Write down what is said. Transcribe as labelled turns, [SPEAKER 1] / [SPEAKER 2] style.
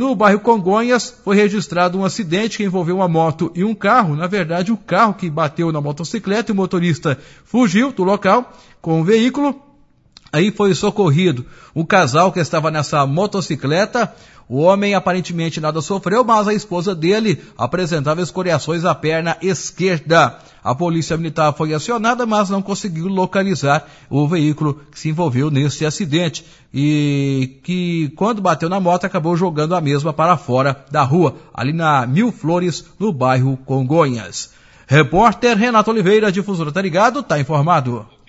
[SPEAKER 1] No bairro Congonhas, foi registrado um acidente que envolveu uma moto e um carro. Na verdade, o carro que bateu na motocicleta e o motorista fugiu do local com o veículo. Aí foi socorrido o casal que estava nessa motocicleta. O homem aparentemente nada sofreu, mas a esposa dele apresentava escoriações à perna esquerda. A polícia militar foi acionada, mas não conseguiu localizar o veículo que se envolveu nesse acidente e que, quando bateu na moto, acabou jogando a mesma para fora da rua, ali na Mil Flores, no bairro Congonhas. Repórter Renato Oliveira, difusora tá ligado? Tá informado.